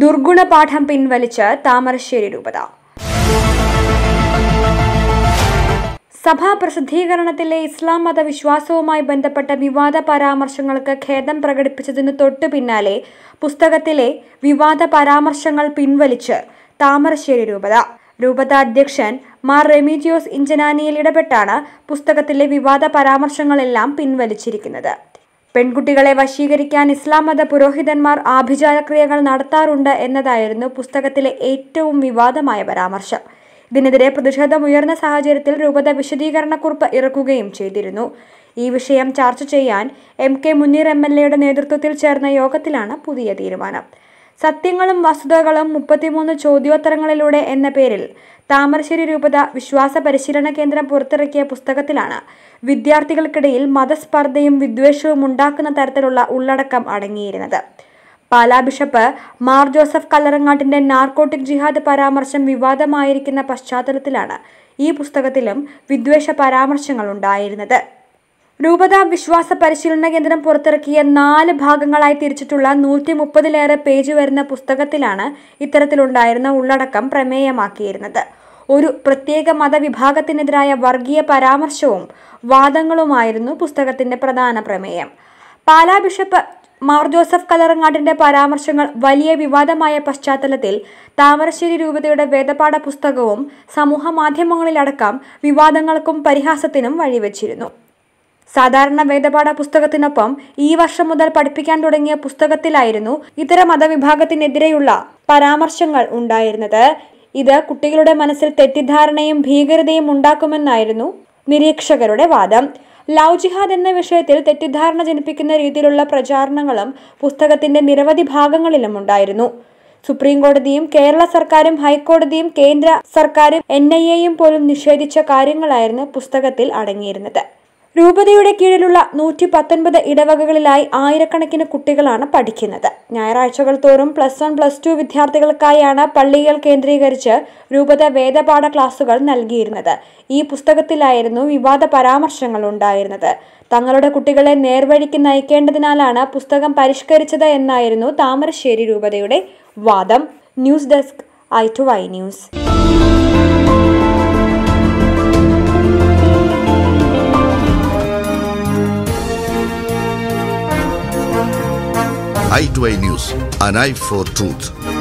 ദുർഗുണ പാഠം പിൻവലിച്ച് താമരശ്ശേരി രൂപത സഭാ പ്രസിദ്ധീകരണത്തിലെ ഇസ്ലാം മതവിശ്വാസവുമായി ബന്ധപ്പെട്ട വിവാദ പരാമർശങ്ങൾക്ക് ഖേദം പ്രകടിപ്പിച്ചതിനു തൊട്ടു പിന്നാലെ പുസ്തകത്തിലെ വിവാദ പരാമർശങ്ങൾ പിൻവലിച്ച് താമരശ്ശേരി രൂപത രൂപത അധ്യക്ഷൻ മാർ റെമിജിയോസ് ഇഞ്ചനാനിയിൽ ഇടപെട്ടാണ് പുസ്തകത്തിലെ വിവാദ പരാമർശങ്ങളെല്ലാം പിൻവലിച്ചിരിക്കുന്നത് പെൺകുട്ടികളെ വശീകരിക്കാൻ ഇസ്ലാം മത പുരോഹിതന്മാർ ആഭിചാരക്രിയകൾ നടത്താറുണ്ട് എന്നതായിരുന്നു പുസ്തകത്തിലെ ഏറ്റവും വിവാദമായ പരാമർശം ഇതിനെതിരെ പ്രതിഷേധമുയർന്ന സാഹചര്യത്തിൽ രൂപത വിശദീകരണക്കുറിപ്പ് ഇറക്കുകയും ചെയ്തിരുന്നു ഈ വിഷയം ചർച്ച ചെയ്യാൻ എം കെ മുനീർ എം എൽ എയുടെ നേതൃത്വത്തിൽ ചേർന്ന യോഗത്തിലാണ് പുതിയ തീരുമാനം സത്യങ്ങളും വസ്തുതകളും മുപ്പത്തിമൂന്ന് ചോദ്യോത്തരങ്ങളിലൂടെ എന്ന പേരിൽ താമരശ്ശേരി രൂപത വിശ്വാസ പരിശീലന കേന്ദ്രം പുറത്തിറക്കിയ പുസ്തകത്തിലാണ് വിദ്യാർത്ഥികൾക്കിടയിൽ മതസ്പർദ്ധയും വിദ്വേഷവും ഉണ്ടാക്കുന്ന തരത്തിലുള്ള ഉള്ളടക്കം അടങ്ങിയിരുന്നത് പാലാ ബിഷപ്പ് മാർ ജോസഫ് കല്ലറങ്ങാട്ടിന്റെ നാർക്കോട്ടിക് ജിഹാദ് പരാമർശം വിവാദമായിരിക്കുന്ന പശ്ചാത്തലത്തിലാണ് ഈ പുസ്തകത്തിലും വിദ്വേഷ പരാമർശങ്ങൾ ഉണ്ടായിരുന്നത് രൂപത വിശ്വാസ പരിശീലന കേന്ദ്രം പുറത്തിറക്കിയ നാല് ഭാഗങ്ങളായി തിരിച്ചിട്ടുള്ള നൂറ്റി മുപ്പതിലേറെ പേജ് വരുന്ന പുസ്തകത്തിലാണ് ഇത്തരത്തിലുണ്ടായിരുന്ന ഉള്ളടക്കം പ്രമേയമാക്കിയിരുന്നത് ഒരു പ്രത്യേക മതവിഭാഗത്തിനെതിരായ വർഗീയ പരാമർശവും വാദങ്ങളുമായിരുന്നു പുസ്തകത്തിന്റെ പ്രധാന പ്രമേയം പാലാ ബിഷപ്പ് മാർ ജോസഫ് കലറങ്ങാടിന്റെ പരാമർശങ്ങൾ വലിയ വിവാദമായ പശ്ചാത്തലത്തിൽ താമരശ്ശേരി രൂപതയുടെ വേദപാഠ പുസ്തകവും സമൂഹ മാധ്യമങ്ങളിലടക്കം വിവാദങ്ങൾക്കും പരിഹാസത്തിനും വഴിവെച്ചിരുന്നു സാധാരണ വേദപാഠ പുസ്തകത്തിനൊപ്പം ഈ വർഷം മുതൽ പഠിപ്പിക്കാൻ തുടങ്ങിയ പുസ്തകത്തിലായിരുന്നു ഇതര മതവിഭാഗത്തിനെതിരെയുള്ള പരാമർശങ്ങൾ ഉണ്ടായിരുന്നത് ഇത് കുട്ടികളുടെ മനസ്സിൽ തെറ്റിദ്ധാരണയും ഭീകരതയും ഉണ്ടാക്കുമെന്നായിരുന്നു നിരീക്ഷകരുടെ വാദം ലവ് ജിഹാദ് എന്ന വിഷയത്തിൽ തെറ്റിദ്ധാരണ ജനിപ്പിക്കുന്ന രീതിയിലുള്ള പ്രചാരണങ്ങളും പുസ്തകത്തിന്റെ നിരവധി ഭാഗങ്ങളിലും ഉണ്ടായിരുന്നു സുപ്രീം കോടതിയും കേരള സർക്കാരും ഹൈക്കോടതിയും കേന്ദ്ര സർക്കാരും എൻ ഐ എയും പോലും നിഷേധിച്ച കാര്യങ്ങളായിരുന്നു പുസ്തകത്തിൽ അടങ്ങിയിരുന്നത് രൂപതയുടെ കീഴിലുള്ള നൂറ്റി പത്തൊൻപത് ഇടവകകളിലായി ആയിരക്കണക്കിന് കുട്ടികളാണ് പഠിക്കുന്നത് ഞായറാഴ്ചകൾ തോറും പ്ലസ് വൺ പ്ലസ് ടു വിദ്യാർത്ഥികൾക്കായാണ് പള്ളികൾ കേന്ദ്രീകരിച്ച് രൂപത വേദപാഠ ക്ലാസുകൾ നൽകിയിരുന്നത് ഈ പുസ്തകത്തിലായിരുന്നു വിവാദ പരാമർശങ്ങൾ ഉണ്ടായിരുന്നത് തങ്ങളുടെ കുട്ടികളെ നേർവഴിക്ക് നയിക്കേണ്ടതിനാലാണ് പുസ്തകം പരിഷ്കരിച്ചത് എന്നായിരുന്നു താമരശ്ശേരി രൂപതയുടെ വാദം news desk I two Y news I two I news an eye for truth